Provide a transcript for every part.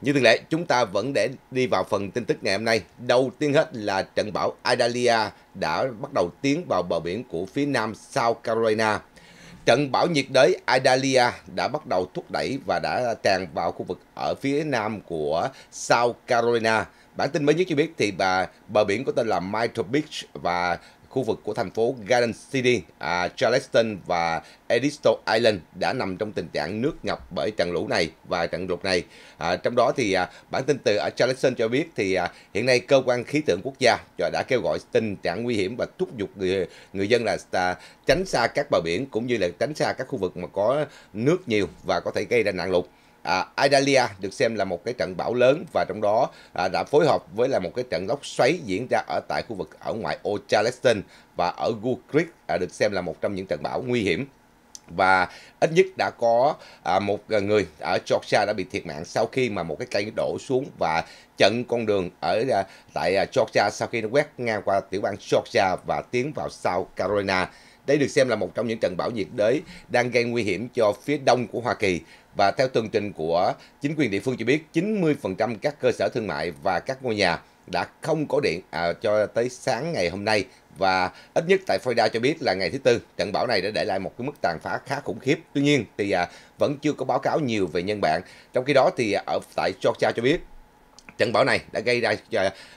như thường lệ, chúng ta vẫn để đi vào phần tin tức ngày hôm nay. Đầu tiên hết là trận bão Idalia đã bắt đầu tiến vào bờ biển của phía nam South Carolina. Trận bão nhiệt đới Idalia đã bắt đầu thúc đẩy và đã tràn vào khu vực ở phía nam của South Carolina. Bản tin mới nhất cho biết thì bà, bờ biển có tên là Myrtle Beach và khu vực của thành phố Garden City, à, Charleston và Edisto Island đã nằm trong tình trạng nước ngập bởi trận lũ này và trận lụt này. À, trong đó thì à, bản tin từ ở Charleston cho biết thì à, hiện nay cơ quan khí tượng quốc gia đã kêu gọi tình trạng nguy hiểm và thúc giục người người dân là à, tránh xa các bờ biển cũng như là tránh xa các khu vực mà có nước nhiều và có thể gây ra nạn lụt à, Idalia được xem là một cái trận bão lớn và trong đó à, đã phối hợp với là một cái trận lốc xoáy diễn ra ở tại khu vực ở ngoại ô Charleston và ở Gould Creek à, được xem là một trong những trận bão nguy hiểm và ít nhất đã có à, một à, người ở Georgia đã bị thiệt mạng sau khi mà một cái cây đổ xuống và chặn con đường ở à, tại à, Georgia sau khi nó quét ngang qua tiểu bang Georgia và tiến vào South Carolina. Đây được xem là một trong những trận bão nhiệt đới đang gây nguy hiểm cho phía đông của Hoa Kỳ và theo tường trình của chính quyền địa phương cho biết 90% các cơ sở thương mại và các ngôi nhà đã không có điện à, cho tới sáng ngày hôm nay và ít nhất tại Florida cho biết là ngày thứ tư trận bão này đã để lại một cái mức tàn phá khá khủng khiếp. Tuy nhiên thì à, vẫn chưa có báo cáo nhiều về nhân mạng. Trong khi đó thì à, ở tại Georgia cho biết trận bão này đã gây ra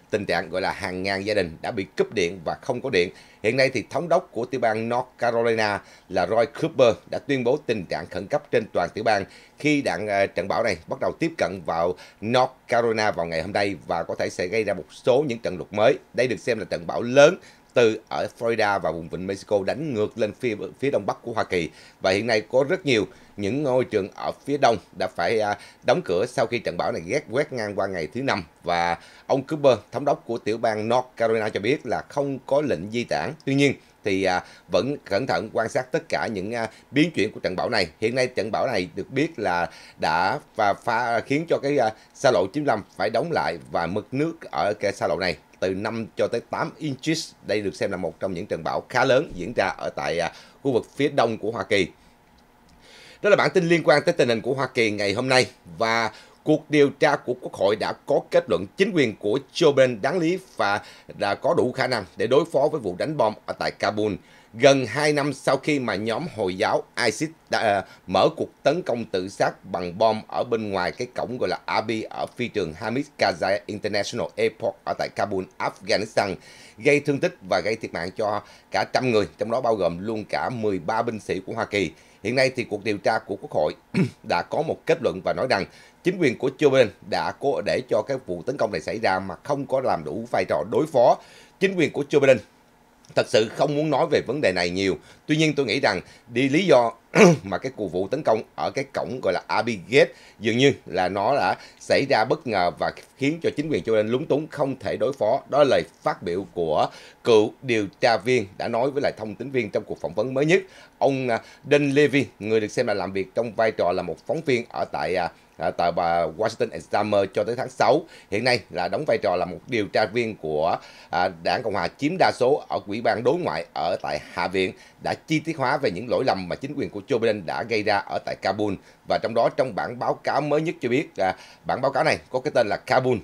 tình trạng gọi là hàng ngàn gia đình đã bị cúp điện và không có điện. Hiện nay thì thống đốc của tiểu bang North Carolina là Roy Cooper đã tuyên bố tình trạng khẩn cấp trên toàn tiểu bang khi đạn ờ, trận bão này bắt đầu tiếp cận vào North Carolina vào ngày hôm nay và có thể sẽ gây ra một số những trận lụt mới. Đây được xem là trận bão lớn từ ở Florida và vùng vịnh Mexico đánh ngược lên phía phía đông bắc của Hoa Kỳ và hiện nay có rất nhiều những ngôi trường ở phía đông đã phải à, đóng cửa sau khi trận bão này ghét quét ngang qua ngày thứ năm và ông Cooper thống đốc của tiểu bang North Carolina cho biết là không có lệnh di tản tuy nhiên thì à, vẫn cẩn thận quan sát tất cả những à, biến chuyển của trận bão này. Hiện nay trận bão này được biết là đã và pha khiến cho cái à, xa lộ 95 phải đóng lại và mực nước ở cái xa lộ này từ 5 cho tới 8 inches. Đây được xem là một trong những trận bão khá lớn diễn ra ở tại à, khu vực phía đông của Hoa Kỳ. Đó là bản tin liên quan tới tình hình của Hoa Kỳ ngày hôm nay và cuộc điều tra của Quốc hội đã có kết luận chính quyền của Joe Biden đáng lý và đã có đủ khả năng để đối phó với vụ đánh bom ở tại Kabul gần 2 năm sau khi mà nhóm Hồi giáo ISIS đã uh, mở cuộc tấn công tự sát bằng bom ở bên ngoài cái cổng gọi là Abi ở phi trường Hamid Karzai International Airport ở tại Kabul, Afghanistan, gây thương tích và gây thiệt mạng cho cả trăm người, trong đó bao gồm luôn cả 13 binh sĩ của Hoa Kỳ. Hiện nay thì cuộc điều tra của Quốc hội đã có một kết luận và nói rằng chính quyền của Joe Biden đã cố để cho cái vụ tấn công này xảy ra mà không có làm đủ vai trò đối phó. Chính quyền của Joe Biden thật sự không muốn nói về vấn đề này nhiều. Tuy nhiên tôi nghĩ rằng đi lý do mà cái cuộc vụ tấn công ở cái cổng gọi là Abbey dường như là nó đã xảy ra bất ngờ và khiến cho chính quyền châu âu lúng túng không thể đối phó. Đó là lời phát biểu của cựu điều tra viên đã nói với lại thông tín viên trong cuộc phỏng vấn mới nhất. Ông Dan à, Levy, người được xem là làm việc trong vai trò là một phóng viên ở tại à, à, ờ, tại bà Washington Examiner cho tới tháng 6. Hiện nay là đóng vai trò là một điều tra viên của à, đảng Cộng hòa chiếm đa số ở quỹ ban đối ngoại ở tại Hạ viện đã chi tiết hóa về những lỗi lầm mà chính quyền của Joe Biden đã gây ra ở tại Kabul và trong đó trong bản báo cáo mới nhất cho biết à, bản báo cáo này có cái tên là Kabul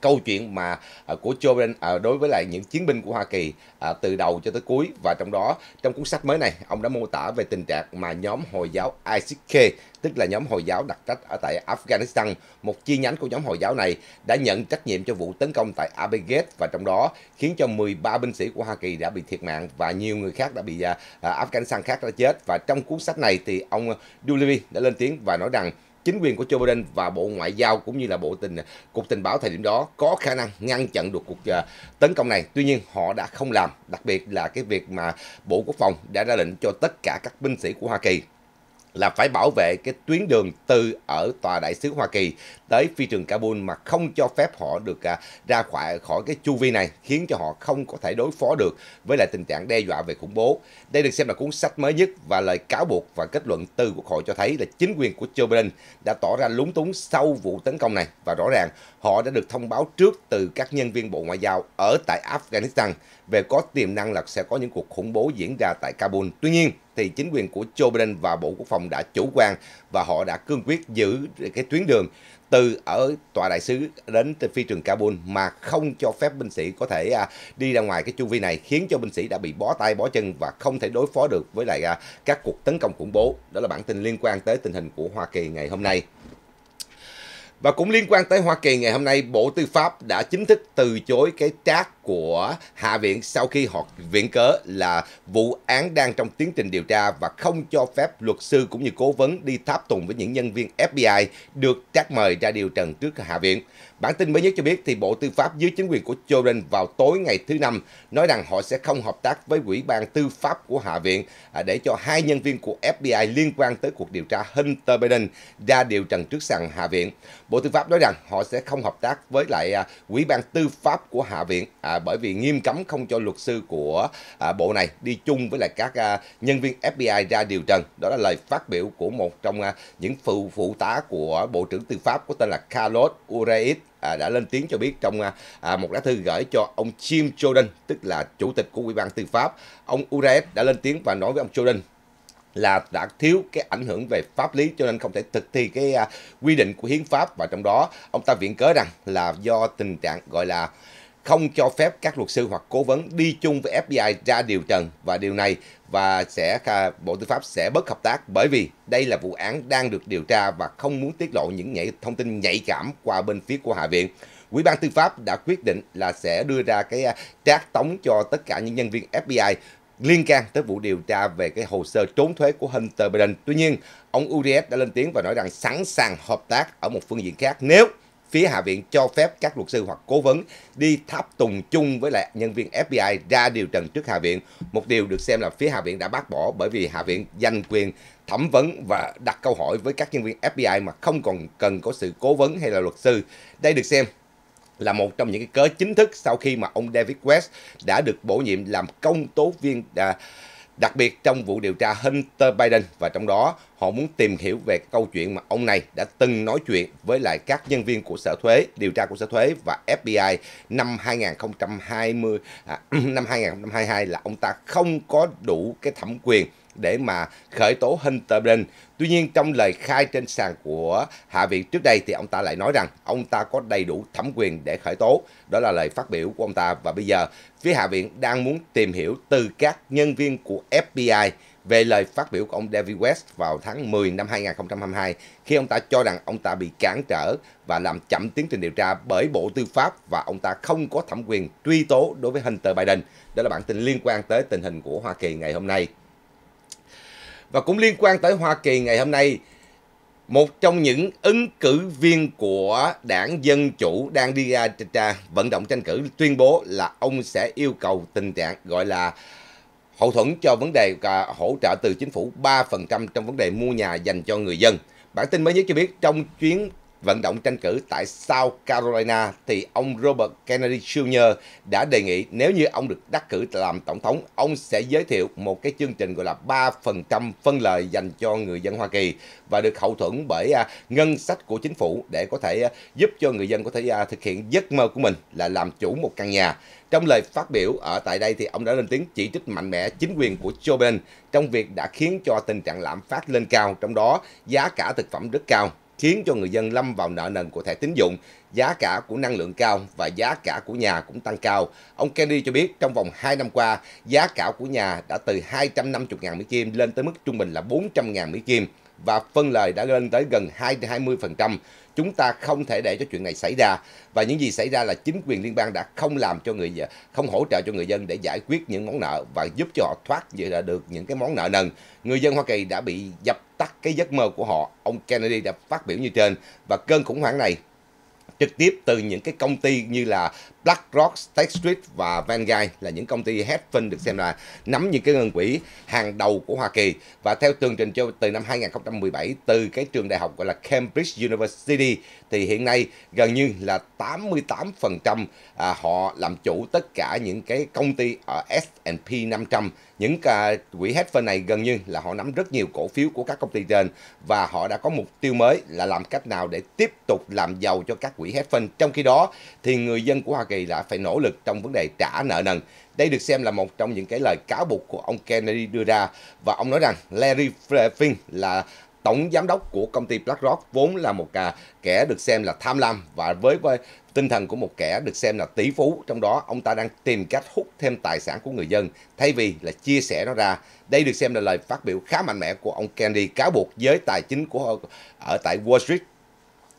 câu chuyện mà à, của Joe Biden à, đối với lại những chiến binh của Hoa Kỳ à, từ đầu cho tới cuối và trong đó trong cuốn sách mới này ông đã mô tả về tình trạng mà nhóm Hồi giáo ISK tức là nhóm Hồi giáo đặc trách ở tại Afghanistan, một chi nhánh của nhóm Hồi giáo này đã nhận trách nhiệm cho vụ tấn công tại Abigail và trong đó khiến cho 13 binh sĩ của Hoa Kỳ đã bị thiệt mạng và nhiều người khác đã bị Afghanistan khác đã chết. Và trong cuốn sách này thì ông Dulivi đã lên tiếng và nói rằng chính quyền của Joe Biden và Bộ Ngoại giao cũng như là Bộ tình Cục Tình báo thời điểm đó có khả năng ngăn chặn được cuộc ờ, tấn công này. Tuy nhiên họ đã không làm, đặc biệt là cái việc mà Bộ Quốc phòng đã ra lệnh cho tất cả các binh sĩ của Hoa Kỳ là phải bảo vệ cái tuyến đường từ ở tòa đại sứ Hoa Kỳ tới phi trường Kabul mà không cho phép họ được à, ra khỏi khỏi cái chu vi này khiến cho họ không có thể đối phó được với lại tình trạng đe dọa về khủng bố. Đây được xem là cuốn sách mới nhất và lời cáo buộc và kết luận từ quốc hội cho thấy là chính quyền của Joe Biden đã tỏ ra lúng túng sau vụ tấn công này và rõ ràng họ đã được thông báo trước từ các nhân viên Bộ Ngoại giao ở tại Afghanistan về có tiềm năng là sẽ có những cuộc khủng bố diễn ra tại Kabul. Tuy nhiên, thì chính quyền của Joe Biden và Bộ Quốc phòng đã chủ quan và họ đã cương quyết giữ cái tuyến đường từ ở tòa đại sứ đến phi trường Kabul mà không cho phép binh sĩ có thể à, đi ra ngoài cái chu vi này khiến cho binh sĩ đã bị bó tay bó chân và không thể đối phó được với lại à, các cuộc tấn công khủng bố. Đó là bản tin liên quan tới tình hình của Hoa Kỳ ngày hôm nay. Và cũng liên quan tới Hoa Kỳ ngày hôm nay, Bộ Tư pháp đã chính thức từ chối cái trác của Hạ viện sau khi họ viện cớ là vụ án đang trong tiến trình điều tra và không cho phép luật sư cũng như cố vấn đi tháp tùng với những nhân viên FBI được trác mời ra điều trần trước Hạ viện. Bản tin mới nhất cho biết thì Bộ Tư pháp dưới chính quyền của Jordan vào tối ngày thứ Năm nói rằng họ sẽ không hợp tác với Ủy ban Tư pháp của Hạ viện à, để cho hai nhân viên của FBI liên quan tới cuộc điều tra Hunter Biden ra điều trần trước sàn Hạ viện. Bộ Tư pháp nói rằng họ sẽ không hợp tác với lại à, Ủy ban Tư pháp của Hạ viện à, bởi vì nghiêm cấm không cho luật sư của bộ này đi chung với lại các nhân viên FBI ra điều trần. Đó là lời phát biểu của một trong những phụ phụ tá của Bộ trưởng Tư pháp có tên là Carlos Urreiz À, đã lên tiếng cho biết trong à, à, một lá thư gửi cho ông Jim Jordan, tức là chủ tịch của Ủy ban Tư pháp. Ông Uraev đã lên tiếng và nói với ông Jordan là đã thiếu cái ảnh hưởng về pháp lý cho nên không thể thực thi cái quy định của hiến pháp và trong đó ông ta viện cớ rằng là do tình trạng gọi là không cho phép các luật sư hoặc cố vấn đi chung với FBI ra điều trần và điều này và sẽ à, Bộ Tư pháp sẽ bất hợp tác bởi vì đây là vụ án đang được điều tra và không muốn tiết lộ những nhạy, thông tin nhạy cảm qua bên phía của Hạ viện. Ủy ban Tư pháp đã quyết định là sẽ đưa ra cái à, trác tống cho tất cả những nhân viên FBI liên can tới vụ điều tra về cái hồ sơ trốn thuế của Hunter Biden. Tuy nhiên, ông Urias đã lên tiếng và nói rằng sẵn sàng hợp tác ở một phương diện khác nếu phía Hạ viện cho phép các luật sư hoặc cố vấn đi tháp tùng chung với lại nhân viên FBI ra điều trần trước Hạ viện. Một điều được xem là phía Hạ viện đã bác bỏ bởi vì Hạ viện danh quyền thẩm vấn và đặt câu hỏi với các nhân viên FBI mà không còn cần có sự cố vấn hay là luật sư. Đây được xem là một trong những cái cớ chính thức sau khi mà ông David West đã được bổ nhiệm làm công tố viên à, Đặc biệt trong vụ điều tra Hunter Biden và trong đó họ muốn tìm hiểu về câu chuyện mà ông này đã từng nói chuyện với lại các nhân viên của Sở Thuế, điều tra của Sở Thuế và FBI năm 2020 à, năm 2022 là ông ta không có đủ cái thẩm quyền để mà khởi tố Hunter Biden. Tuy nhiên trong lời khai trên sàn của Hạ viện trước đây thì ông ta lại nói rằng ông ta có đầy đủ thẩm quyền để khởi tố. Đó là lời phát biểu của ông ta và bây giờ phía Hạ viện đang muốn tìm hiểu từ các nhân viên của FBI về lời phát biểu của ông David West vào tháng 10 năm 2022 khi ông ta cho rằng ông ta bị cản trở và làm chậm tiến trình điều tra bởi Bộ Tư pháp và ông ta không có thẩm quyền truy tố đối với Hunter Biden. Đó là bản tin liên quan tới tình hình của Hoa Kỳ ngày hôm nay. Và cũng liên quan tới Hoa Kỳ ngày hôm nay, một trong những ứng cử viên của đảng Dân Chủ đang đi ra vận động tranh cử tuyên bố là ông sẽ yêu cầu tình trạng gọi là hậu thuẫn cho vấn đề hỗ trợ từ chính phủ 3% trong vấn đề mua nhà dành cho người dân. Bản tin mới nhất cho biết trong chuyến vận động tranh cử tại South Carolina thì ông Robert Kennedy Jr. đã đề nghị nếu như ông được đắc cử làm tổng thống, ông sẽ giới thiệu một cái chương trình gọi là 3% phân lợi dành cho người dân Hoa Kỳ và được hậu thuẫn bởi à, ngân sách của chính phủ để có thể à, giúp cho người dân có thể à, thực hiện giấc mơ của mình là làm chủ một căn nhà. Trong lời phát biểu ở tại đây thì ông đã lên tiếng chỉ trích mạnh mẽ chính quyền của Joe Biden trong việc đã khiến cho tình trạng lạm phát lên cao, trong đó giá cả thực phẩm rất cao khiến cho người dân lâm vào nợ nần của thẻ tín dụng, giá cả của năng lượng cao và giá cả của nhà cũng tăng cao. Ông Kennedy cho biết trong vòng 2 năm qua, giá cả của nhà đã từ 250.000 Mỹ Kim lên tới mức trung bình là 400.000 Mỹ Kim và phân lời đã lên tới gần 20%. Chúng ta không thể để cho chuyện này xảy ra và những gì xảy ra là chính quyền liên bang đã không làm cho người dân, không hỗ trợ cho người dân để giải quyết những món nợ và giúp cho họ thoát ra được những cái món nợ nần. Người dân Hoa Kỳ đã bị dập tắt cái giấc mơ của họ. Ông Kennedy đã phát biểu như trên và cơn khủng hoảng này trực tiếp từ những cái công ty như là BlackRock, State Street và Vanguard là những công ty hedge fund được xem là nắm những cái ngân quỹ hàng đầu của Hoa Kỳ và theo tường trình cho từ năm 2017 từ cái trường đại học gọi là Cambridge University thì hiện nay gần như là 88% à, họ làm chủ tất cả những cái công ty ở S&P 500 những à, quỹ hedge fund này gần như là họ nắm rất nhiều cổ phiếu của các công ty trên và họ đã có mục tiêu mới là làm cách nào để tiếp tục làm giàu cho các quỹ hedge fund trong khi đó thì người dân của Hoa Kỳ đã phải nỗ lực trong vấn đề trả nợ nần. Đây được xem là một trong những cái lời cáo buộc của ông Kennedy đưa ra và ông nói rằng Larry Fink là tổng giám đốc của công ty BlackRock vốn là một kẻ được xem là tham lam và với tinh thần của một kẻ được xem là tỷ phú trong đó ông ta đang tìm cách hút thêm tài sản của người dân thay vì là chia sẻ nó ra đây được xem là lời phát biểu khá mạnh mẽ của ông Kennedy cáo buộc giới tài chính của ở tại Wall Street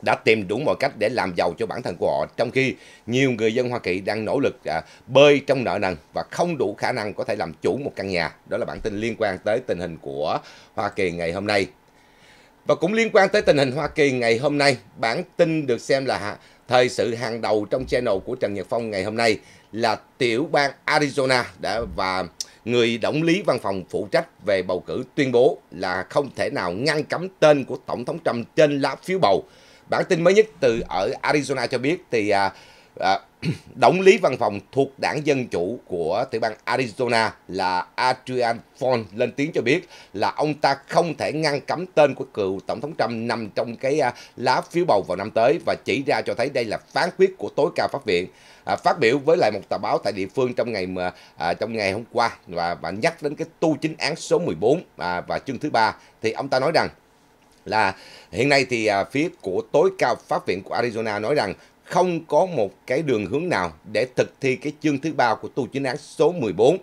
đã tìm đủ mọi cách để làm giàu cho bản thân của họ trong khi nhiều người dân Hoa Kỳ đang nỗ lực à, bơi trong nợ nần và không đủ khả năng có thể làm chủ một căn nhà. Đó là bản tin liên quan tới tình hình của Hoa Kỳ ngày hôm nay. Và cũng liên quan tới tình hình Hoa Kỳ ngày hôm nay, bản tin được xem là thời sự hàng đầu trong channel của Trần Nhật Phong ngày hôm nay là tiểu bang Arizona đã và người động lý văn phòng phụ trách về bầu cử tuyên bố là không thể nào ngăn cấm tên của Tổng thống Trump trên lá phiếu bầu Bản tin mới nhất từ ở Arizona cho biết thì à, à, Đổng lý văn phòng thuộc đảng Dân Chủ của tiểu bang Arizona là Adrian Fon lên tiếng cho biết là ông ta không thể ngăn cấm tên của cựu Tổng thống Trump nằm trong cái à, lá phiếu bầu vào năm tới và chỉ ra cho thấy đây là phán quyết của tối cao pháp viện. À, phát biểu với lại một tờ báo tại địa phương trong ngày à, trong ngày hôm qua và, và nhắc đến cái tu chính án số 14 à, và chương thứ ba thì ông ta nói rằng là hiện nay thì à, phía của tối cao pháp viện của Arizona nói rằng không có một cái đường hướng nào để thực thi cái chương thứ ba của tu chính án số 14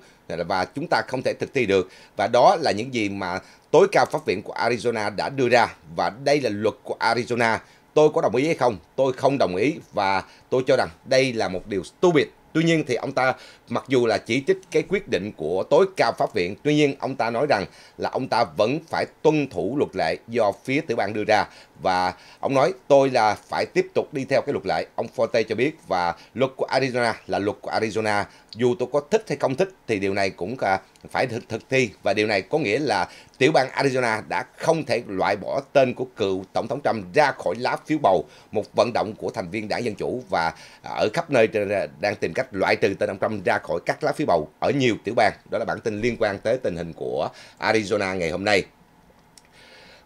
và chúng ta không thể thực thi được và đó là những gì mà tối cao pháp viện của Arizona đã đưa ra và đây là luật của Arizona tôi có đồng ý hay không tôi không đồng ý và tôi cho rằng đây là một điều stupid tuy nhiên thì ông ta mặc dù là chỉ trích cái quyết định của tối cao pháp viện, tuy nhiên ông ta nói rằng là ông ta vẫn phải tuân thủ luật lệ do phía tiểu bang đưa ra và ông nói tôi là phải tiếp tục đi theo cái luật lệ. Ông Forte cho biết và luật của Arizona là luật của Arizona, dù tôi có thích hay không thích thì điều này cũng à, phải thực, thực thi và điều này có nghĩa là tiểu bang Arizona đã không thể loại bỏ tên của cựu tổng thống Trump ra khỏi lá phiếu bầu, một vận động của thành viên đảng dân chủ và à, ở khắp nơi đang tìm cách loại trừ tên ông Trump ra khỏi các lá phiếu bầu ở nhiều tiểu bang. Đó là bản tin liên quan tới tình hình của Arizona ngày hôm nay.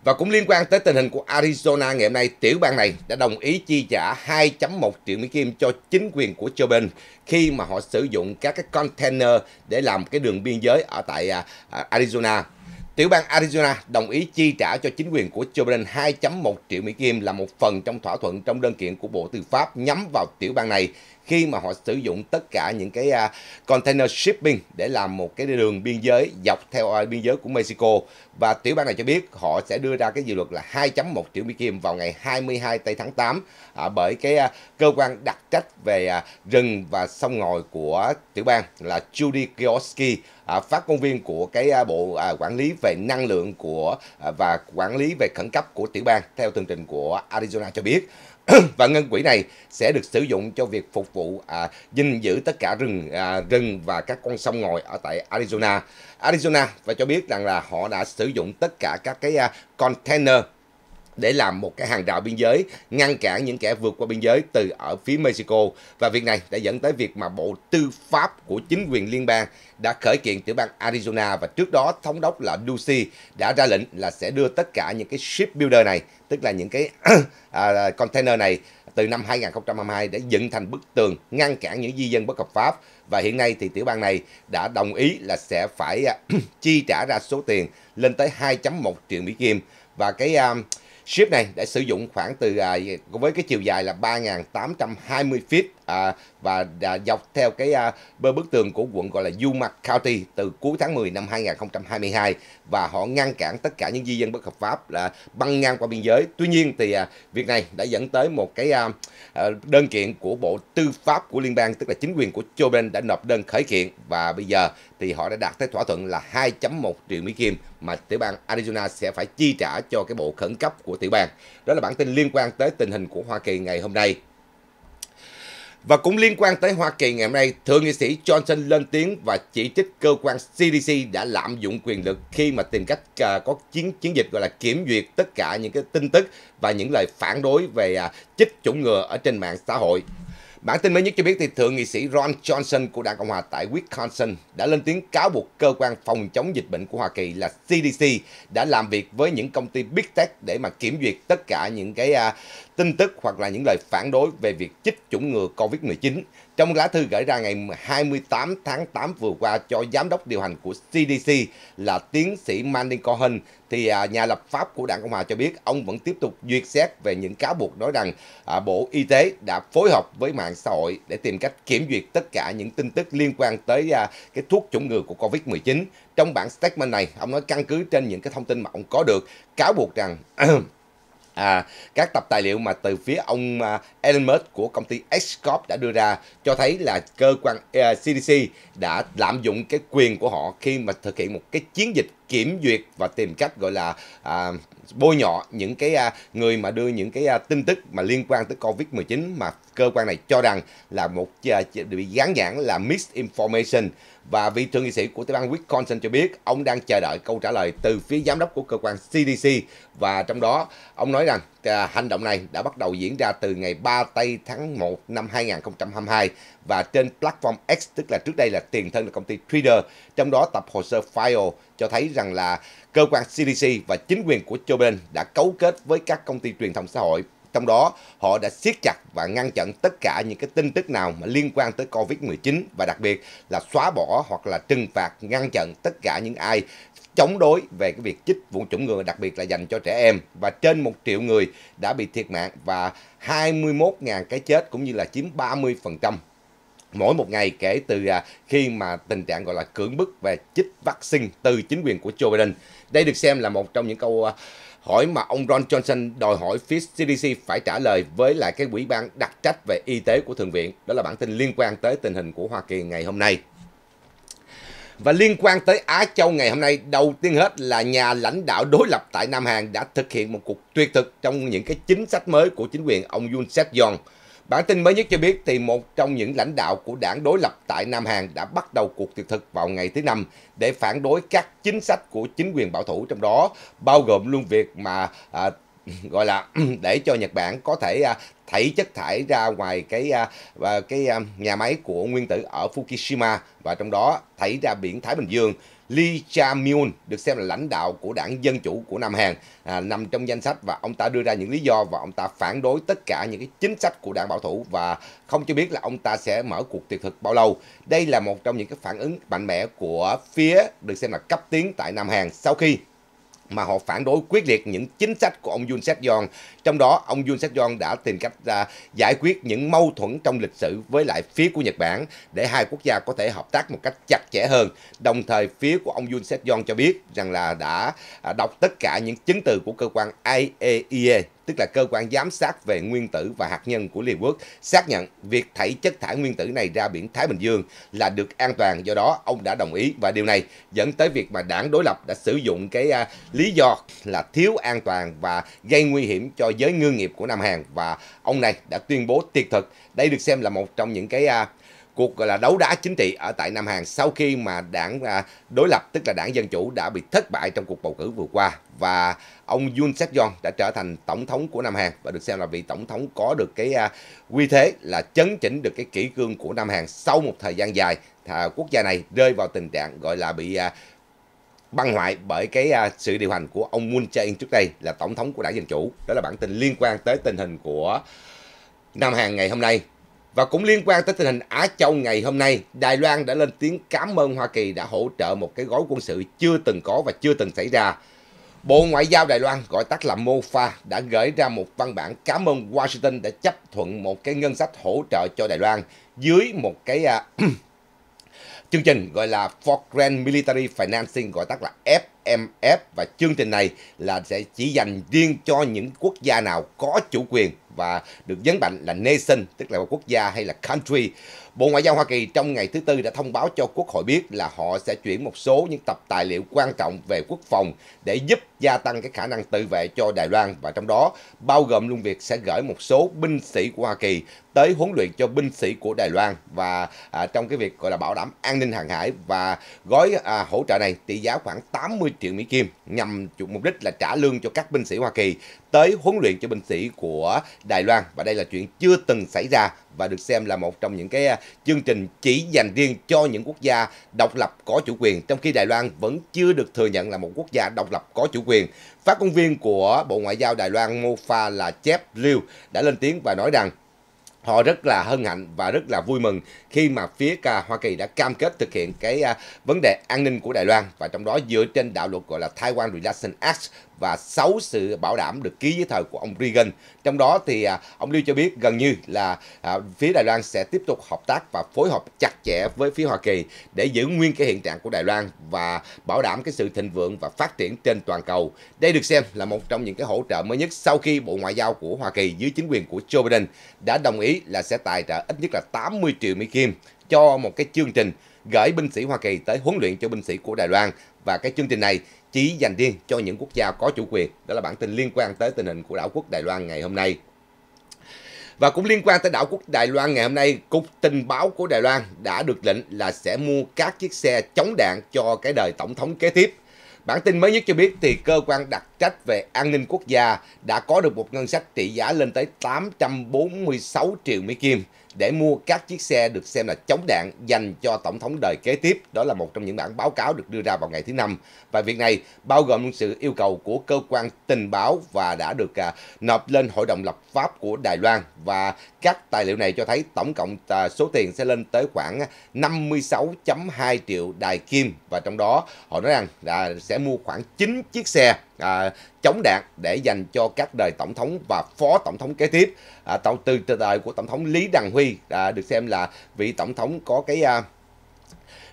Và cũng liên quan tới tình hình của Arizona ngày hôm nay, tiểu bang này đã đồng ý chi trả 2.1 triệu Mỹ Kim cho chính quyền của Joe Biden khi mà họ sử dụng các cái container để làm cái đường biên giới ở tại à, à, Arizona. Tiểu bang Arizona đồng ý chi trả cho chính quyền của Joe Biden 2.1 triệu Mỹ Kim là một phần trong thỏa thuận trong đơn kiện của Bộ Tư pháp nhắm vào tiểu bang này khi mà họ sử dụng tất cả những cái uh, container shipping để làm một cái đường biên giới dọc theo uh, biên giới của Mexico và tiểu bang này cho biết họ sẽ đưa ra cái dự luật là 2.1 triệu Mỹ Kim vào ngày 22 tây tháng 8 uh, à, bởi cái uh, cơ quan đặc trách về uh, rừng và sông ngòi của tiểu bang là Judy Kioski uh, phát công viên của cái uh, bộ uh, quản lý về năng lượng của à, và quản lý về khẩn cấp của tiểu bang theo tường trình của Arizona cho biết và ngân quỹ này sẽ được sử dụng cho việc phục vụ à, gìn giữ tất cả rừng à, rừng và các con sông ngòi ở tại Arizona. Arizona và cho biết rằng là họ đã sử dụng tất cả các cái à, container để làm một cái hàng rào biên giới ngăn cản những kẻ vượt qua biên giới từ ở phía Mexico và việc này đã dẫn tới việc mà bộ tư pháp của chính quyền liên bang đã khởi kiện tiểu bang Arizona và trước đó thống đốc là Ducey đã ra lệnh là sẽ đưa tất cả những cái ship builder này tức là những cái à, container này từ năm 2022 để dựng thành bức tường ngăn cản những di dân bất hợp pháp và hiện nay thì tiểu bang này đã đồng ý là sẽ phải à, chi trả ra số tiền lên tới 2.1 triệu Mỹ Kim và cái à, Ship này đã sử dụng khoảng từ à, với cái chiều dài là 3.820 feet à, và à, dọc theo cái à, bờ bức tường của quận gọi là Yuma County từ cuối tháng 10 năm 2022 và họ ngăn cản tất cả những di dân bất hợp pháp là băng ngang qua biên giới. Tuy nhiên thì à, việc này đã dẫn tới một cái à, à, đơn kiện của Bộ Tư pháp của liên bang tức là chính quyền của Joe Biden đã nộp đơn khởi kiện và bây giờ thì họ đã đạt tới thỏa thuận là 2.1 triệu Mỹ Kim mà tiểu bang Arizona sẽ phải chi trả cho cái bộ khẩn cấp của tiểu bang. Đó là bản tin liên quan tới tình hình của Hoa Kỳ ngày hôm nay. Và cũng liên quan tới Hoa Kỳ ngày hôm nay, Thượng nghị sĩ Johnson lên tiếng và chỉ trích cơ quan CDC đã lạm dụng quyền lực khi mà tìm cách à, có chiến chiến dịch gọi là kiểm duyệt tất cả những cái tin tức và những lời phản đối về à, chích chủng ngừa ở trên mạng xã hội. Bản tin mới nhất cho biết thì thượng nghị sĩ Ron Johnson của đảng Cộng hòa tại Wisconsin đã lên tiếng cáo buộc cơ quan phòng chống dịch bệnh của Hoa Kỳ là CDC đã làm việc với những công ty Big Tech để mà kiểm duyệt tất cả những cái uh, tin tức hoặc là những lời phản đối về việc chích chủng ngừa COVID-19 trong lá thư gửi ra ngày 28 tháng 8 vừa qua cho giám đốc điều hành của CDC là tiến sĩ Manning Cohen, thì à, nhà lập pháp của Đảng Cộng Hòa cho biết ông vẫn tiếp tục duyệt xét về những cáo buộc nói rằng à, Bộ Y tế đã phối hợp với mạng xã hội để tìm cách kiểm duyệt tất cả những tin tức liên quan tới à, cái thuốc chủng ngừa của Covid-19. Trong bản statement này, ông nói căn cứ trên những cái thông tin mà ông có được, cáo buộc rằng à, các tập tài liệu mà từ phía ông à, Elon Musk của công ty Xcorp đã đưa ra cho thấy là cơ quan à, CDC đã lạm dụng cái quyền của họ khi mà thực hiện một cái chiến dịch kiểm duyệt và tìm cách gọi là à, bôi nhọ những cái à, người mà đưa những cái à, tin tức mà liên quan tới Covid-19 mà cơ quan này cho rằng là một à, bị gán nhãn là misinformation và vị thượng nghị sĩ của tiểu bang Wisconsin cho biết ông đang chờ đợi câu trả lời từ phía giám đốc của cơ quan CDC và trong đó ông nói rằng hành động này đã bắt đầu diễn ra từ ngày 3 tây tháng 1 năm 2022 và trên platform X tức là trước đây là tiền thân là công ty Twitter trong đó tập hồ sơ file cho thấy rằng là cơ quan CDC và chính quyền của Joe Biden đã cấu kết với các công ty truyền thông xã hội. Trong đó, họ đã siết chặt và ngăn chặn tất cả những cái tin tức nào mà liên quan tới COVID-19 và đặc biệt là xóa bỏ hoặc là trừng phạt ngăn chặn tất cả những ai chống đối về cái việc chích vũ chủng ngừa đặc biệt là dành cho trẻ em và trên 1 triệu người đã bị thiệt mạng và 21.000 cái chết cũng như là chiếm 30% mỗi một ngày kể từ à, khi mà tình trạng gọi là cưỡng bức về chích vaccine từ chính quyền của Joe Biden. Đây được xem là một trong những câu à, hỏi mà ông Ron Johnson đòi hỏi phía CDC phải trả lời với lại cái quỹ ban đặc trách về y tế của Thượng viện. Đó là bản tin liên quan tới tình hình của Hoa Kỳ ngày hôm nay. Và liên quan tới Á Châu ngày hôm nay, đầu tiên hết là nhà lãnh đạo đối lập tại Nam Hàn đã thực hiện một cuộc tuyệt thực trong những cái chính sách mới của chính quyền ông Yoon Sek Yeol Bản tin mới nhất cho biết thì một trong những lãnh đạo của đảng đối lập tại Nam Hàn đã bắt đầu cuộc tuyệt thực vào ngày thứ Năm để phản đối các chính sách của chính quyền bảo thủ trong đó, bao gồm luôn việc mà à, gọi là để cho Nhật Bản có thể à, thảy chất thải ra ngoài cái à, cái à, nhà máy của nguyên tử ở Fukushima và trong đó thảy ra biển Thái Bình Dương Lee Cha-myung được xem là lãnh đạo của đảng Dân Chủ của Nam Hàn à, nằm trong danh sách và ông ta đưa ra những lý do và ông ta phản đối tất cả những cái chính sách của đảng bảo thủ và không cho biết là ông ta sẽ mở cuộc tuyệt thực bao lâu. Đây là một trong những cái phản ứng mạnh mẽ của phía được xem là cấp tiến tại Nam Hàn sau khi mà họ phản đối quyết liệt những chính sách của ông Yoon seok Yeol. Trong đó, ông Yoon seok Yeol đã tìm cách à, giải quyết những mâu thuẫn trong lịch sử với lại phía của Nhật Bản để hai quốc gia có thể hợp tác một cách chặt chẽ hơn. Đồng thời, phía của ông Yoon seok Yeol cho biết rằng là đã à, đọc tất cả những chứng từ của cơ quan IAEA e tức là cơ quan giám sát về nguyên tử và hạt nhân của Liên Quốc, xác nhận việc thải chất thải nguyên tử này ra biển Thái Bình Dương là được an toàn, do đó ông đã đồng ý và điều này dẫn tới việc mà đảng đối lập đã sử dụng cái à, lý do là thiếu an toàn và gây nguy hiểm cho giới ngư nghiệp của Nam Hàn và ông này đã tuyên bố tuyệt thực. Đây được xem là một trong những cái à, cuộc gọi là đấu đá chính trị ở tại Nam Hàn sau khi mà đảng à, đối lập tức là đảng Dân Chủ đã bị thất bại trong cuộc bầu cử vừa qua và ông Yoon seok Yeol đã trở thành tổng thống của Nam Hàn và được xem là vị tổng thống có được cái à, uy thế là chấn chỉnh được cái kỷ cương của Nam Hàn sau một thời gian dài quốc gia này rơi vào tình trạng gọi là bị à, băng hoại bởi cái sự điều hành của ông Moon Jae-in trước đây là tổng thống của đảng Dân Chủ. Đó là bản tin liên quan tới tình hình của Nam Hàn ngày hôm nay. Và cũng liên quan tới tình hình Á Châu ngày hôm nay, Đài Loan đã lên tiếng cảm ơn Hoa Kỳ đã hỗ trợ một cái gói quân sự chưa từng có và chưa từng xảy ra. Bộ Ngoại giao Đài Loan, gọi tắt là MOFA, đã gửi ra một văn bản cảm ơn Washington đã chấp thuận một cái ngân sách hỗ trợ cho Đài Loan dưới một cái uh, chương trình gọi là Foreign Military Financing, gọi tắt là FMF. Và chương trình này là sẽ chỉ dành riêng cho những quốc gia nào có chủ quyền và được nhấn mạnh là nation tức là một quốc gia hay là country Bộ Ngoại giao Hoa Kỳ trong ngày thứ Tư đã thông báo cho Quốc hội biết là họ sẽ chuyển một số những tập tài liệu quan trọng về quốc phòng để giúp gia tăng cái khả năng tự vệ cho Đài Loan và trong đó bao gồm luôn việc sẽ gửi một số binh sĩ của Hoa Kỳ tới huấn luyện cho binh sĩ của Đài Loan và à, trong cái việc gọi là bảo đảm an ninh hàng hải và gói à, hỗ trợ này trị giá khoảng 80 triệu Mỹ Kim nhằm mục đích là trả lương cho các binh sĩ Hoa Kỳ tới huấn luyện cho binh sĩ của Đài Loan và đây là chuyện chưa từng xảy ra và được xem là một trong những cái à, chương trình chỉ dành riêng cho những quốc gia độc lập có chủ quyền trong khi Đài Loan vẫn chưa được thừa nhận là một quốc gia độc lập có chủ quyền. Phát ngôn viên của Bộ Ngoại giao Đài Loan Ngô Pha là Chép Liu đã lên tiếng và nói rằng họ rất là hân hạnh và rất là vui mừng khi mà phía Hoa Kỳ đã cam kết thực hiện cái à, vấn đề an ninh của Đài Loan và trong đó dựa trên đạo luật gọi là Taiwan Relations Act và 6 sự bảo đảm được ký dưới thời của ông Reagan. Trong đó thì à, ông Liu cho biết gần như là à, phía Đài Loan sẽ tiếp tục hợp tác và phối hợp chặt chẽ với phía Hoa Kỳ để giữ nguyên cái hiện trạng của Đài Loan và bảo đảm cái sự thịnh vượng và phát triển trên toàn cầu. Đây được xem là một trong những cái hỗ trợ mới nhất sau khi Bộ Ngoại giao của Hoa Kỳ dưới chính quyền của Joe Biden đã đồng ý là sẽ tài trợ ít nhất là 80 triệu Mỹ Kim cho một cái chương trình gửi binh sĩ Hoa Kỳ tới huấn luyện cho binh sĩ của Đài Loan và cái chương trình này chỉ dành riêng cho những quốc gia có chủ quyền. Đó là bản tin liên quan tới tình hình của đảo quốc Đài Loan ngày hôm nay. Và cũng liên quan tới đảo quốc Đài Loan ngày hôm nay, Cục Tình báo của Đài Loan đã được lệnh là sẽ mua các chiếc xe chống đạn cho cái đời tổng thống kế tiếp. Bản tin mới nhất cho biết thì cơ quan đặc trách về an ninh quốc gia đã có được một ngân sách trị giá lên tới 846 triệu Mỹ Kim để mua các chiếc xe được xem là chống đạn dành cho tổng thống đời kế tiếp. Đó là một trong những bản báo cáo được đưa ra vào ngày thứ năm. Và việc này bao gồm sự yêu cầu của cơ quan tình báo và đã được à, nộp lên Hội đồng lập pháp của Đài Loan và các tài liệu này cho thấy tổng cộng à, số tiền sẽ lên tới khoảng 56.2 triệu đài kim và trong đó họ nói rằng là sẽ mua khoảng 9 chiếc xe à, chống đạn để dành cho các đời tổng thống và phó tổng thống kế tiếp. À, tổng từ, từ đời của tổng thống Lý Đăng Huy Phi à, được xem là vị tổng thống có cái à,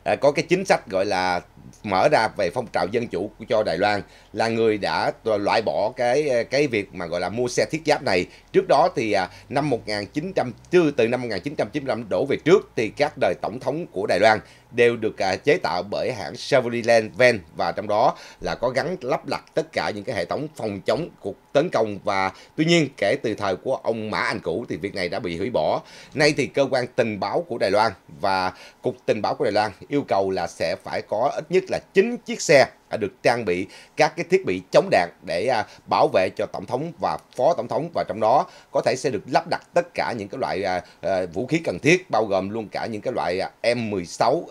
à có cái chính sách gọi là mở ra về phong trào dân chủ cho Đài Loan là người đã loại bỏ cái cái việc mà gọi là mua xe thiết giáp này. Trước đó thì à, năm 1904 từ năm 1995 đổ về trước thì các đời tổng thống của Đài Loan đều được à, chế tạo bởi hãng Chevrolet Van và trong đó là có gắn lắp đặt tất cả những cái hệ thống phòng chống cuộc tấn công và tuy nhiên kể từ thời của ông Mã Anh Cũ thì việc này đã bị hủy bỏ. Nay thì cơ quan tình báo của Đài Loan và cục tình báo của Đài Loan yêu cầu là sẽ phải có ít nhất nhất là 9 chiếc xe đã được trang bị các cái thiết bị chống đạn để à, bảo vệ cho tổng thống và phó tổng thống và trong đó có thể sẽ được lắp đặt tất cả những cái loại à, à, vũ khí cần thiết bao gồm luôn cả những cái loại M16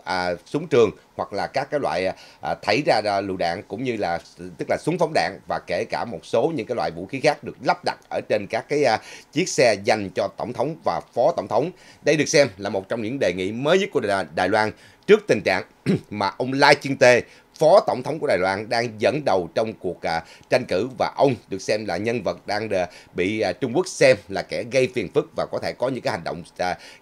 súng trường hoặc là các cái loại à, thảy ra lựu đạn cũng như là tức là súng phóng đạn và kể cả một số những cái loại vũ khí khác được lắp đặt ở trên các cái chiếc xe dành cho tổng thống và phó tổng thống. Đây được xem là một trong những đề nghị mới nhất của Đài Loan trước tình trạng mà ông Lai Chiên Tê Phó Tổng thống của Đài Loan đang dẫn đầu trong cuộc à, tranh cử và ông được xem là nhân vật đang à, bị à, Trung Quốc xem là kẻ gây phiền phức và có thể có những cái hành động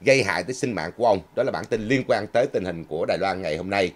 gây hại tới sinh mạng của ông. Đó là bản tin liên quan tới tình hình của Đài Loan ngày hôm nay.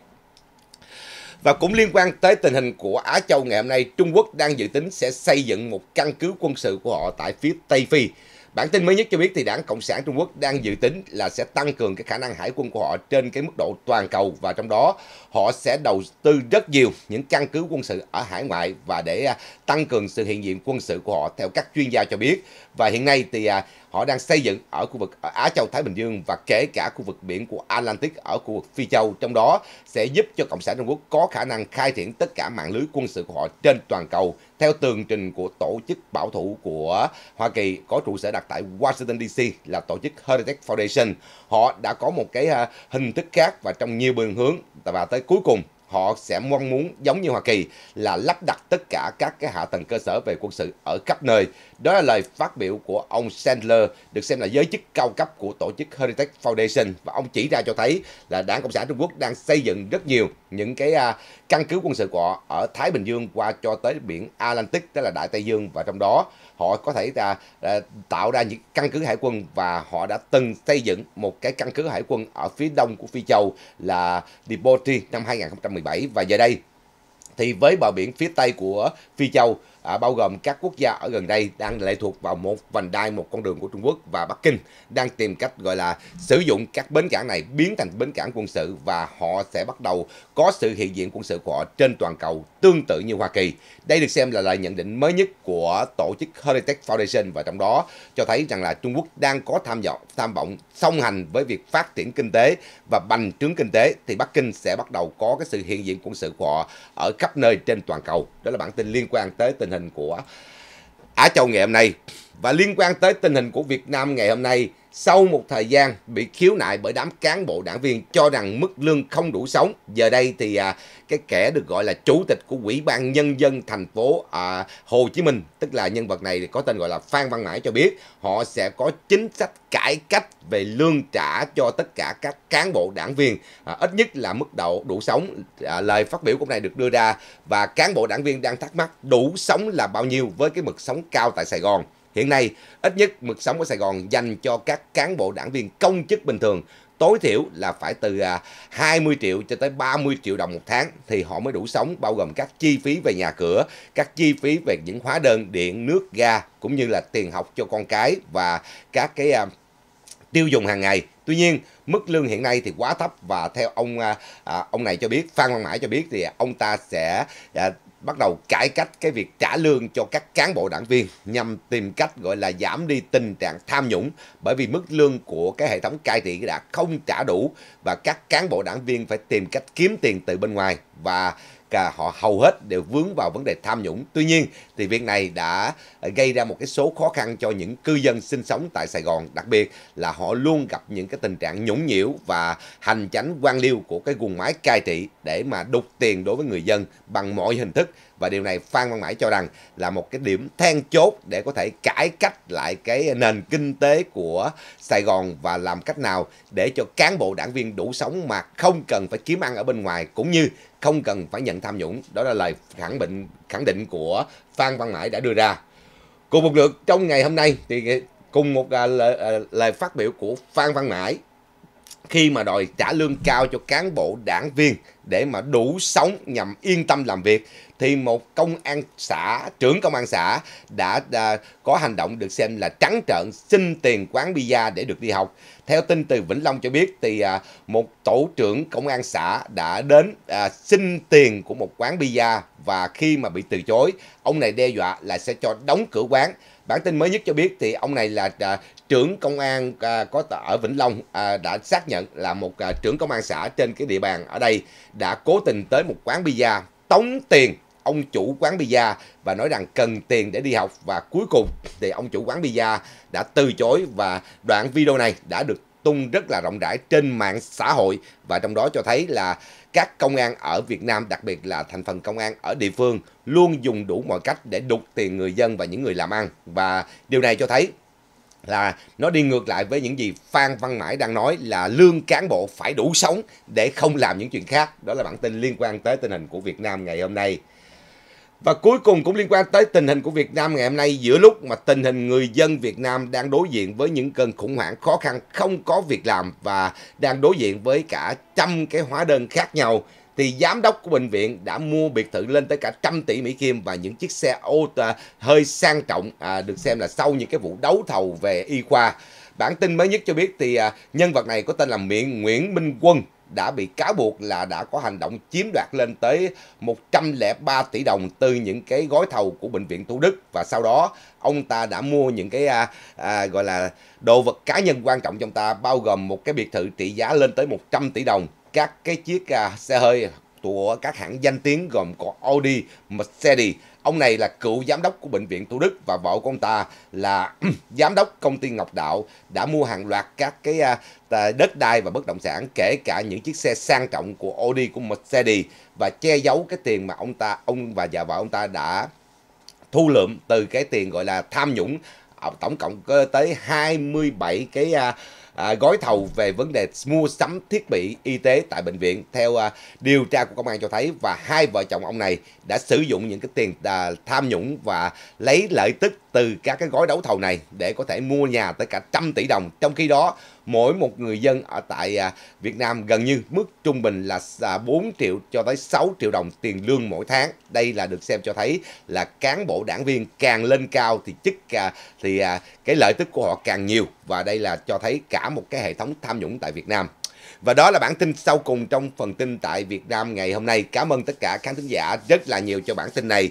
Và cũng liên quan tới tình hình của Á Châu ngày hôm nay, Trung Quốc đang dự tính sẽ xây dựng một căn cứ quân sự của họ tại phía Tây Phi Bản tin mới nhất cho biết thì đảng Cộng sản Trung Quốc đang dự tính là sẽ tăng cường cái khả năng hải quân của họ trên cái mức độ toàn cầu và trong đó họ sẽ đầu tư rất nhiều những căn cứ quân sự ở hải ngoại và để à, tăng cường sự hiện diện quân sự của họ theo các chuyên gia cho biết và hiện nay thì à, họ đang xây dựng ở khu vực ở Á Châu Thái Bình Dương và kể cả khu vực biển của Atlantic ở khu vực Phi Châu trong đó sẽ giúp cho Cộng sản Trung Quốc có khả năng khai triển tất cả mạng lưới quân sự của họ trên toàn cầu theo tường trình của tổ chức bảo thủ của Hoa Kỳ có trụ sở đặt tại Washington DC là tổ chức Heritage Foundation. Họ đã có một cái à, hình thức khác và trong nhiều đường hướng và tới cuối cùng họ sẽ mong muốn giống như Hoa Kỳ là lắp đặt tất cả các cái hạ tầng cơ sở về quân sự ở khắp nơi. Đó là lời phát biểu của ông Sandler được xem là giới chức cao cấp của tổ chức Heritage Foundation và ông chỉ ra cho thấy là Đảng Cộng sản Trung Quốc đang xây dựng rất nhiều những cái à, căn cứ quân sự của họ ở Thái Bình Dương qua cho tới biển Atlantic tức là Đại Tây Dương và trong đó họ có thể là, là tạo ra những căn cứ hải quân và họ đã từng xây dựng một cái căn cứ hải quân ở phía đông của Phi Châu là Djibouti năm 2017 và giờ đây thì với bờ biển phía tây của Phi Châu à, bao gồm các quốc gia ở gần đây đang lệ thuộc vào một vành đai một con đường của Trung Quốc và Bắc Kinh đang tìm cách gọi là sử dụng các bến cảng này biến thành bến cảng quân sự và họ sẽ bắt đầu có sự hiện diện quân sự của họ trên toàn cầu tương tự như Hoa Kỳ. Đây được xem là lời nhận định mới nhất của tổ chức Heritage Foundation và trong đó cho thấy rằng là Trung Quốc đang có tham vọng tham vọng song hành với việc phát triển kinh tế và bành trướng kinh tế thì Bắc Kinh sẽ bắt đầu có cái sự hiện diện quân sự của họ ở khắp nơi trên toàn cầu. Đó là bản tin liên quan tới tình hình hình của Á Châu ngày hôm nay. Và liên quan tới tình hình của Việt Nam ngày hôm nay sau một thời gian bị khiếu nại bởi đám cán bộ đảng viên cho rằng mức lương không đủ sống, giờ đây thì à, cái kẻ được gọi là chủ tịch của Ủy ban Nhân dân thành phố à, Hồ Chí Minh, tức là nhân vật này có tên gọi là Phan Văn Mãi cho biết họ sẽ có chính sách cải cách về lương trả cho tất cả các cán bộ đảng viên, à, ít nhất là mức độ đủ sống. À, lời phát biểu của này được đưa ra và cán bộ đảng viên đang thắc mắc đủ sống là bao nhiêu với cái mức sống cao tại Sài Gòn. Hiện nay, ít nhất mức sống ở Sài Gòn dành cho các cán bộ đảng viên công chức bình thường tối thiểu là phải từ 20 à, triệu cho tới 30 triệu đồng một tháng thì họ mới đủ sống bao gồm các chi phí về nhà cửa, các chi phí về những hóa đơn điện, nước, ga cũng như là tiền học cho con cái và các cái à, tiêu dùng hàng ngày. Tuy nhiên, mức lương hiện nay thì quá thấp và theo ông à, à ông này cho biết, Phan Văn Mãi cho biết thì ông ta sẽ à, bắt đầu cải cách cái việc trả lương cho các cán bộ đảng viên nhằm tìm cách gọi là giảm đi tình trạng tham nhũng bởi vì mức lương của cái hệ thống cai trị đã không trả đủ và các cán bộ đảng viên phải tìm cách kiếm tiền từ bên ngoài và cả họ hầu hết đều vướng vào vấn đề tham nhũng. Tuy nhiên thì việc này đã gây ra một cái số khó khăn cho những cư dân sinh sống tại Sài Gòn, đặc biệt là họ luôn gặp những cái tình trạng nhũng nhiễu và hành chánh quan liêu của cái guồng máy cai trị để mà đục tiền đối với người dân bằng mọi hình thức và điều này Phan Văn Mãi cho rằng là một cái điểm then chốt để có thể cải cách lại cái nền kinh tế của Sài Gòn và làm cách nào để cho cán bộ đảng viên đủ sống mà không cần phải kiếm ăn ở bên ngoài cũng như không cần phải nhận tham nhũng. Đó là lời khẳng định khẳng định của Phan Văn Mãi đã đưa ra. Cùng một lượt trong ngày hôm nay thì cùng một à, lời, à, lời phát biểu của Phan Văn Mãi khi mà đòi trả lương cao cho cán bộ đảng viên để mà đủ sống nhằm yên tâm làm việc thì một công an xã trưởng công an xã đã, đã à, có hành động được xem là trắng trợn xin tiền quán bia để được đi học theo tin từ Vĩnh Long cho biết thì à, một tổ trưởng công an xã đã đến à, xin tiền của một quán bia và khi mà bị từ chối ông này đe dọa là sẽ cho đóng cửa quán bản tin mới nhất cho biết thì ông này là à, trưởng công an à, có ở Vĩnh Long à, đã xác nhận là một à, trưởng công an xã trên cái địa bàn ở đây đã cố tình tới một quán bia tống tiền ông chủ quán pizza và nói rằng cần tiền để đi học và cuối cùng thì ông chủ quán pizza đã từ chối và đoạn video này đã được tung rất là rộng rãi trên mạng xã hội và trong đó cho thấy là các công an ở Việt Nam, đặc biệt là thành phần công an ở địa phương luôn dùng đủ mọi cách để đục tiền người dân và những người làm ăn và điều này cho thấy là nó đi ngược lại với những gì Phan Văn Mãi đang nói là lương cán bộ phải đủ sống để không làm những chuyện khác. Đó là bản tin liên quan tới tình hình của Việt Nam ngày hôm nay. Và cuối cùng cũng liên quan tới tình hình của Việt Nam ngày hôm nay giữa lúc mà tình hình người dân Việt Nam đang đối diện với những cơn khủng hoảng khó khăn không có việc làm và đang đối diện với cả trăm cái hóa đơn khác nhau thì giám đốc của bệnh viện đã mua biệt thự lên tới cả trăm tỷ Mỹ Kim và những chiếc xe ô à, hơi sang trọng à, được xem là sau những cái vụ đấu thầu về y khoa. Bản tin mới nhất cho biết thì à, nhân vật này có tên là Miệng Nguyễn Minh Quân đã bị cáo buộc là đã có hành động chiếm đoạt lên tới 103 tỷ đồng từ những cái gói thầu của bệnh viện Thủ Đức và sau đó ông ta đã mua những cái à, à, gọi là đồ vật cá nhân quan trọng trong ta bao gồm một cái biệt thự trị giá lên tới 100 tỷ đồng, các cái chiếc à, xe hơi của các hãng danh tiếng gồm có Audi, Mercedes Ông này là cựu giám đốc của Bệnh viện Thủ Đức và vợ của ông ta là ừ, giám đốc công ty Ngọc Đạo đã mua hàng loạt các cái à, đất đai và bất động sản kể cả những chiếc xe sang trọng của Audi của Mercedes và che giấu cái tiền mà ông ta ông và vợ ông ta đã thu lượm từ cái tiền gọi là tham nhũng à, tổng cộng tới 27 cái à, à, gói thầu về vấn đề mua sắm thiết bị y tế tại bệnh viện theo à, điều tra của công an cho thấy và hai vợ chồng ông này đã sử dụng những cái tiền à, tham nhũng và lấy lợi tức từ các cái gói đấu thầu này để có thể mua nhà tới cả trăm tỷ đồng. Trong khi đó, mỗi một người dân ở tại à, Việt Nam gần như mức trung bình là 4 à, triệu cho tới 6 triệu đồng tiền lương mỗi tháng. Đây là được xem cho thấy là cán bộ đảng viên càng lên cao thì chức à, thì cái lợi tức của họ càng nhiều và đây là cho thấy cả một cái hệ thống tham nhũng tại Việt Nam. Và đó là bản tin sau cùng trong phần tin tại Việt Nam ngày hôm nay. Cảm ơn tất cả khán thính giả rất là nhiều cho bản tin này.